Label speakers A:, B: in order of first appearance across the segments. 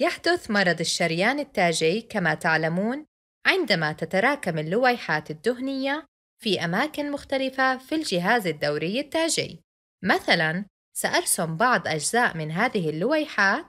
A: يحدث مرض الشريان التاجي كما تعلمون عندما تتراكم اللويحات الدهنية في أماكن مختلفة في الجهاز الدوري التاجي. مثلاً، سأرسم بعض أجزاء من هذه اللويحات،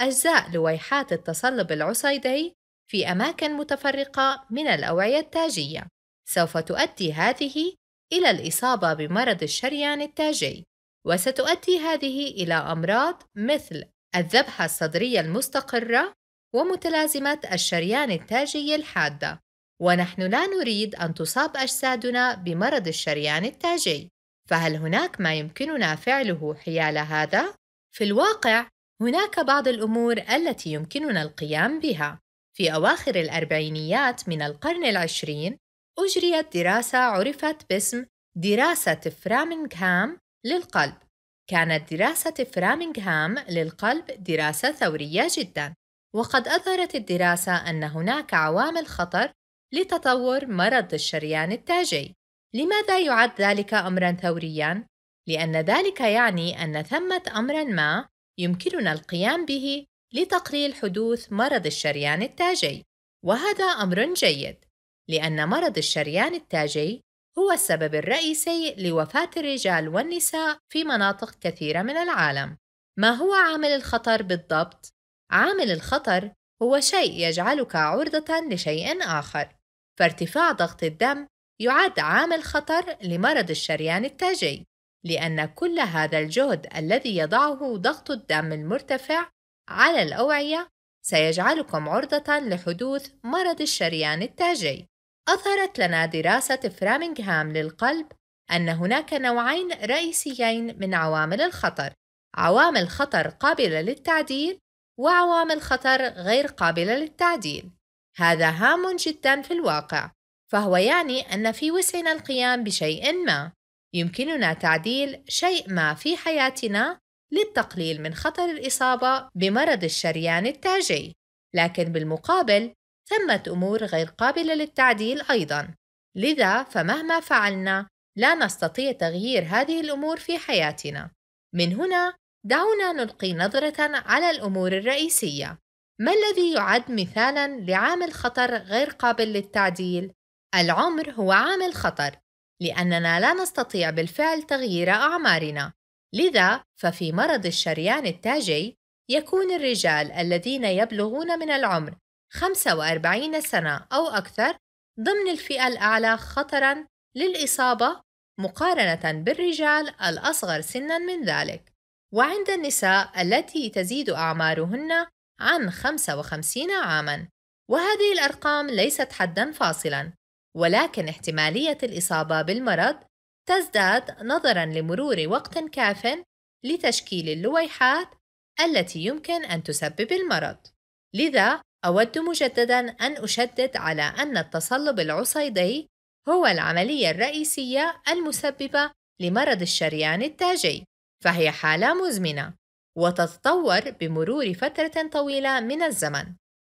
A: أجزاء لويحات التصلب العصيدي في أماكن متفرقة من الأوعية التاجية. سوف تؤدي هذه إلى الإصابة بمرض الشريان التاجي، وستؤدي هذه إلى أمراض مثل الذبحة الصدرية المستقرة ومتلازمة الشريان التاجي الحادة ونحن لا نريد أن تصاب أجسادنا بمرض الشريان التاجي فهل هناك ما يمكننا فعله حيال هذا؟ في الواقع هناك بعض الأمور التي يمكننا القيام بها في أواخر الأربعينيات من القرن العشرين أجريت دراسة عرفت باسم دراسة فرامنغهام للقلب كانت دراسة فرامنغهام للقلب دراسة ثورية جدًا، وقد أظهرت الدراسة أن هناك عوامل خطر لتطور مرض الشريان التاجي. لماذا يعد ذلك أمرًا ثوريًا؟ لأن ذلك يعني أن ثمة أمرًا ما يمكننا القيام به لتقليل حدوث مرض الشريان التاجي، وهذا أمر جيد، لأن مرض الشريان التاجي هو السبب الرئيسي لوفاة الرجال والنساء في مناطق كثيرة من العالم. ما هو عامل الخطر بالضبط؟ عامل الخطر هو شيء يجعلك عرضة لشيء آخر، فارتفاع ضغط الدم يعد عامل خطر لمرض الشريان التاجي، لأن كل هذا الجهد الذي يضعه ضغط الدم المرتفع على الأوعية سيجعلكم عرضة لحدوث مرض الشريان التاجي. أظهرت لنا دراسة فرامنغهام للقلب أن هناك نوعين رئيسيين من عوامل الخطر عوامل خطر قابلة للتعديل وعوامل خطر غير قابلة للتعديل هذا هام جدا في الواقع فهو يعني أن في وسعنا القيام بشيء ما يمكننا تعديل شيء ما في حياتنا للتقليل من خطر الإصابة بمرض الشريان التاجي لكن بالمقابل ثمة أمور غير قابلة للتعديل أيضاً، لذا فمهما فعلنا لا نستطيع تغيير هذه الأمور في حياتنا. من هنا دعونا نلقي نظرة على الأمور الرئيسية. ما الذي يعد مثالاً لعامل خطر غير قابل للتعديل؟ العمر هو عامل خطر، لأننا لا نستطيع بالفعل تغيير أعمارنا. لذا ففي مرض الشريان التاجي يكون الرجال الذين يبلغون من العمر 45 سنة أو أكثر ضمن الفئة الأعلى خطرًا للإصابة مقارنة بالرجال الأصغر سنًا من ذلك، وعند النساء التي تزيد أعمارهن عن 55 عامًا، وهذه الأرقام ليست حدًا فاصلًا، ولكن احتمالية الإصابة بالمرض تزداد نظرًا لمرور وقت كافٍ لتشكيل اللويحات التي يمكن أن تسبب المرض، لذا أود مجددا أن أشدد على أن التصلب العصيدي هو العملية الرئيسية المسببة لمرض الشريان التاجي، فهي حالة مزمنة، وتتطور بمرور فترة طويلة من الزمن.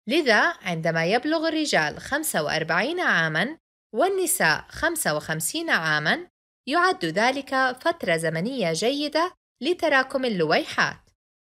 A: لذا عندما يبلغ الرجال 45 عامًا والنساء 55 عامًا، يعد ذلك فترة زمنية جيدة لتراكم اللويحات.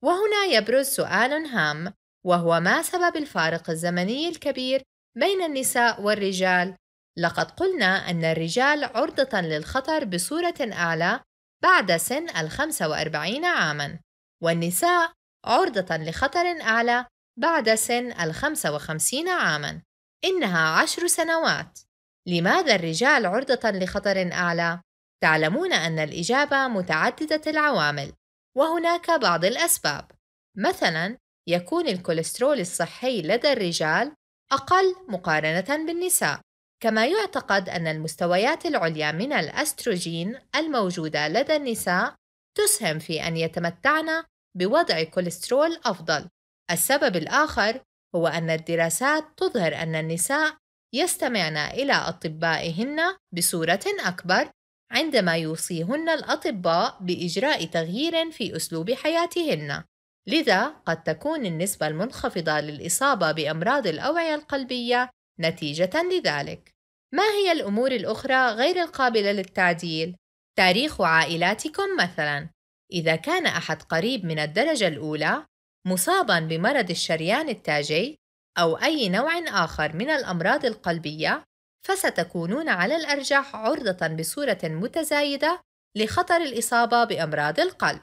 A: وهنا يبرز سؤال هام وهو ما سبب الفارق الزمني الكبير بين النساء والرجال لقد قلنا أن الرجال عرضة للخطر بصورة أعلى بعد سن الخمسة وأربعين عامًا والنساء عرضة لخطر أعلى بعد سن الخمسة وخمسين عامًا إنها عشر سنوات لماذا الرجال عرضة لخطر أعلى؟ تعلمون أن الإجابة متعددة العوامل وهناك بعض الأسباب مثلاً يكون الكوليسترول الصحي لدى الرجال أقل مقارنة بالنساء، كما يعتقد أن المستويات العليا من الأستروجين الموجودة لدى النساء تسهم في أن يتمتعن بوضع كوليسترول أفضل. السبب الآخر هو أن الدراسات تظهر أن النساء يستمعن إلى أطبائهن بصورة أكبر عندما يوصيهن الأطباء بإجراء تغيير في أسلوب حياتهن. لذا قد تكون النسبة المنخفضة للإصابة بأمراض الأوعية القلبية نتيجة لذلك. ما هي الأمور الأخرى غير القابلة للتعديل؟ تاريخ عائلاتكم مثلاً، إذا كان أحد قريب من الدرجة الأولى مصابًا بمرض الشريان التاجي أو أي نوع آخر من الأمراض القلبية، فستكونون على الأرجح عرضة بصورة متزايدة لخطر الإصابة بأمراض القلب.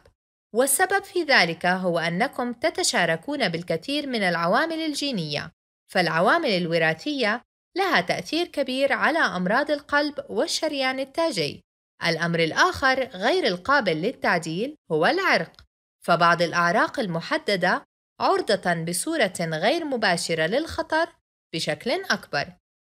A: والسبب في ذلك هو أنكم تتشاركون بالكثير من العوامل الجينية، فالعوامل الوراثية لها تأثير كبير على أمراض القلب والشريان التاجي. الأمر الآخر غير القابل للتعديل هو العرق، فبعض الأعراق المحددة عرضة بصورة غير مباشرة للخطر بشكل أكبر،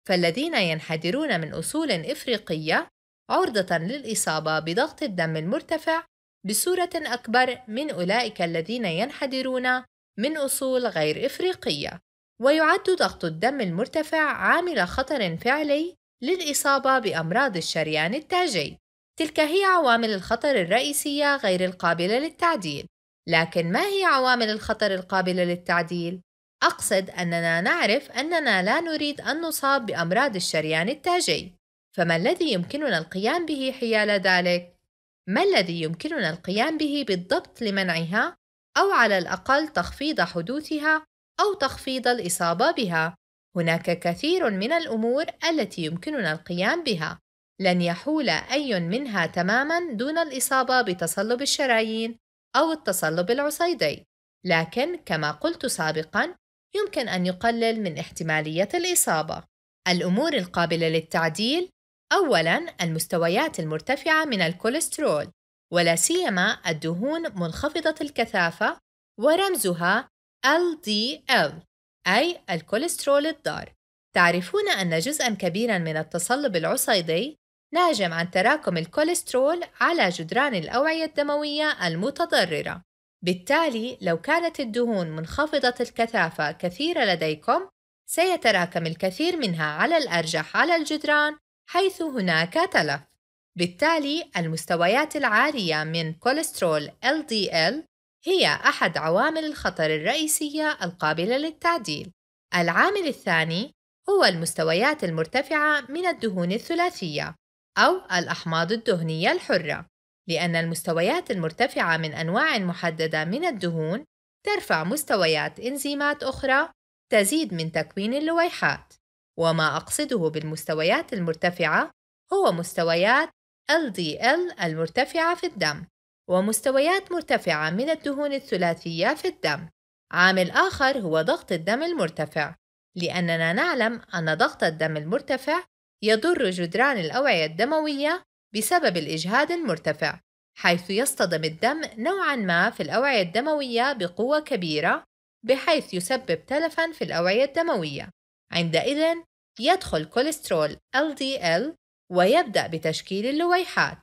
A: فالذين ينحدرون من أصول إفريقية عرضة للإصابة بضغط الدم المرتفع بصورة أكبر من أولئك الذين ينحدرون من أصول غير إفريقية، ويعد ضغط الدم المرتفع عامل خطر فعلي للإصابة بأمراض الشريان التاجي. تلك هي عوامل الخطر الرئيسية غير القابلة للتعديل. لكن ما هي عوامل الخطر القابلة للتعديل؟ أقصد أننا نعرف أننا لا نريد أن نصاب بأمراض الشريان التاجي، فما الذي يمكننا القيام به حيال ذلك؟ ما الذي يمكننا القيام به بالضبط لمنعها أو على الأقل تخفيض حدوثها أو تخفيض الإصابة بها؟ هناك كثير من الأمور التي يمكننا القيام بها، لن يحول أي منها تمامًا دون الإصابة بتصلب الشرايين أو التصلب العصيدي، لكن كما قلت سابقًا، يمكن أن يقلل من احتمالية الإصابة. الأمور القابلة للتعديل أولاً المستويات المرتفعة من الكوليسترول ولا سيما الدهون منخفضة الكثافة ورمزها LDL أي الكوليسترول الضار. تعرفون أن جزءا كبيرا من التصلب العصيدي ناجم عن تراكم الكوليسترول على جدران الأوعية الدموية المتضررة. بالتالي لو كانت الدهون منخفضة الكثافة كثيرة لديكم سيتراكم الكثير منها على الأرجح على الجدران حيث هناك تلف بالتالي المستويات العالية من كوليسترول LDL هي أحد عوامل الخطر الرئيسية القابلة للتعديل. العامل الثاني هو المستويات المرتفعة من الدهون الثلاثية أو الأحماض الدهنية الحرة، لأن المستويات المرتفعة من أنواع محددة من الدهون ترفع مستويات إنزيمات أخرى تزيد من تكوين اللويحات. وما أقصده بالمستويات المرتفعة هو مستويات LDL المرتفعة في الدم ومستويات مرتفعة من الدهون الثلاثية في الدم. عامل آخر هو ضغط الدم المرتفع، لأننا نعلم أن ضغط الدم المرتفع يضر جدران الأوعية الدموية بسبب الإجهاد المرتفع، حيث يصطدم الدم نوعًا ما في الأوعية الدموية بقوة كبيرة، بحيث يسبب تلفًا في الأوعية الدموية. عندئذ يدخل كوليسترول LDL ويبدأ بتشكيل اللويحات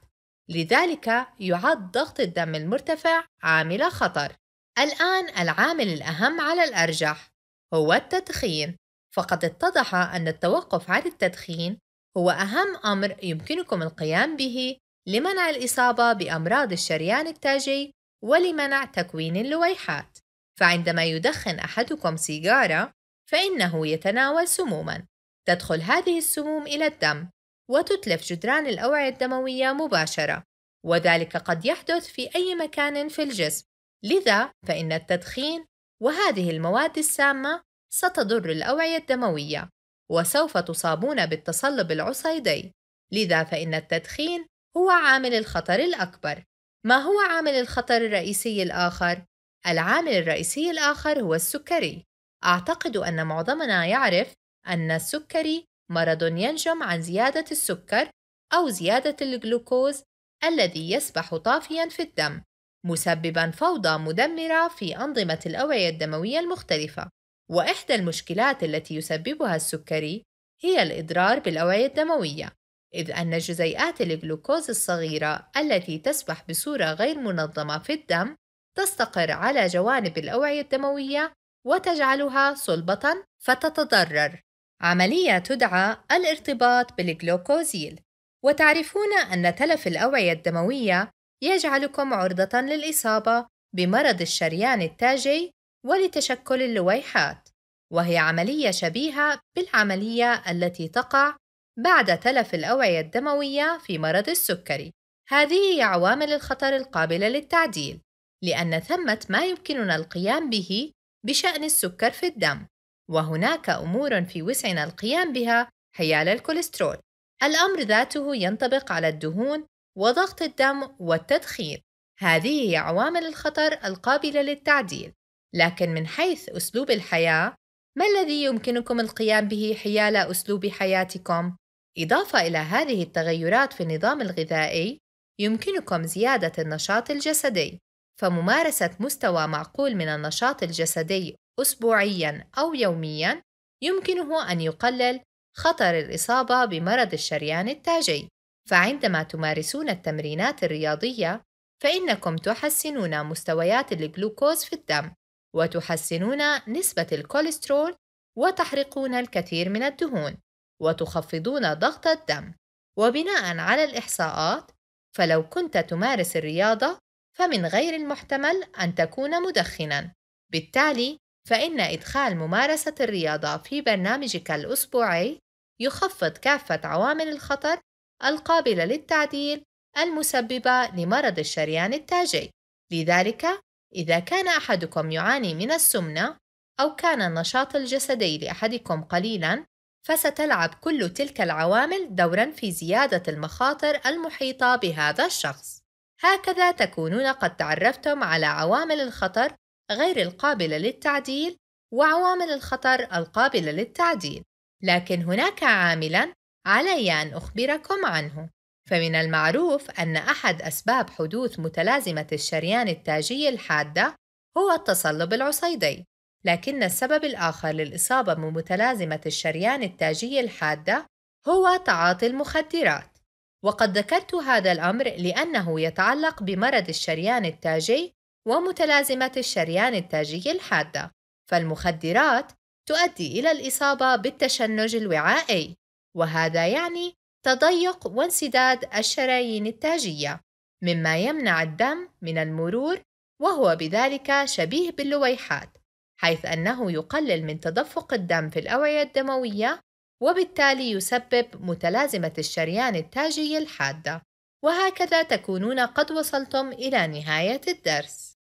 A: لذلك يعد ضغط الدم المرتفع عامل خطر الآن العامل الأهم على الأرجح هو التدخين فقد اتضح أن التوقف عن التدخين هو أهم أمر يمكنكم القيام به لمنع الإصابة بأمراض الشريان التاجي ولمنع تكوين اللويحات فعندما يدخن أحدكم سيجارة فإنه يتناول سمومًا تدخل هذه السموم إلى الدم وتتلف جدران الأوعية الدموية مباشرة وذلك قد يحدث في أي مكان في الجسم لذا فإن التدخين وهذه المواد السامة ستضر الأوعية الدموية وسوف تصابون بالتصلب العصيدي لذا فإن التدخين هو عامل الخطر الأكبر ما هو عامل الخطر الرئيسي الآخر؟ العامل الرئيسي الآخر هو السكري أعتقد أن معظمنا يعرف أن السكري مرض ينجم عن زيادة السكر أو زيادة الجلوكوز الذي يسبح طافيًا في الدم، مسببًا فوضى مدمرة في أنظمة الأوعية الدموية المختلفة. وإحدى المشكلات التي يسببها السكري هي الإضرار بالأوعية الدموية، إذ أن جزيئات الجلوكوز الصغيرة التي تسبح بصورة غير منظمة في الدم تستقر على جوانب الأوعية الدموية وتجعلها صلبة فتتضرر. عملية تدعى الارتباط بالجلوكوزيل وتعرفون أن تلف الأوعية الدموية يجعلكم عرضة للإصابة بمرض الشريان التاجي ولتشكل اللويحات وهي عملية شبيهة بالعملية التي تقع بعد تلف الأوعية الدموية في مرض السكري هذه هي عوامل الخطر القابلة للتعديل لأن ثمة ما يمكننا القيام به بشأن السكر في الدم وهناك أمور في وسعنا القيام بها حيال الكوليسترول الأمر ذاته ينطبق على الدهون وضغط الدم والتدخين هذه هي عوامل الخطر القابلة للتعديل لكن من حيث أسلوب الحياة ما الذي يمكنكم القيام به حيال أسلوب حياتكم؟ إضافة إلى هذه التغيرات في النظام الغذائي يمكنكم زيادة النشاط الجسدي فممارسة مستوى معقول من النشاط الجسدي أسبوعيًا أو يوميًا يمكنه أن يقلل خطر الإصابة بمرض الشريان التاجي، فعندما تمارسون التمرينات الرياضية فإنكم تحسنون مستويات الجلوكوز في الدم، وتحسنون نسبة الكوليسترول، وتحرقون الكثير من الدهون، وتخفضون ضغط الدم، وبناءً على الإحصاءات، فلو كنت تمارس الرياضة فمن غير المحتمل أن تكون مدخنًا، بالتالي فإن إدخال ممارسة الرياضة في برنامجك الأسبوعي يخفض كافة عوامل الخطر القابلة للتعديل المسببة لمرض الشريان التاجي. لذلك، إذا كان أحدكم يعاني من السمنة أو كان النشاط الجسدي لأحدكم قليلاً، فستلعب كل تلك العوامل دورًا في زيادة المخاطر المحيطة بهذا الشخص. هكذا تكونون قد تعرفتم على عوامل الخطر غير القابلة للتعديل وعوامل الخطر القابلة للتعديل لكن هناك عاملا علي أن أخبركم عنه فمن المعروف أن أحد أسباب حدوث متلازمة الشريان التاجي الحادة هو التصلب العصيدي لكن السبب الآخر للإصابة بمتلازمة الشريان التاجي الحادة هو تعاطي المخدرات وقد ذكرت هذا الأمر لأنه يتعلق بمرض الشريان التاجي ومتلازمة الشريان التاجي الحادة فالمخدرات تؤدي إلى الإصابة بالتشنج الوعائي وهذا يعني تضيق وانسداد الشرايين التاجية مما يمنع الدم من المرور وهو بذلك شبيه باللويحات حيث أنه يقلل من تدفق الدم في الأوعية الدموية وبالتالي يسبب متلازمة الشريان التاجي الحادة وهكذا تكونون قد وصلتم إلى نهاية الدرس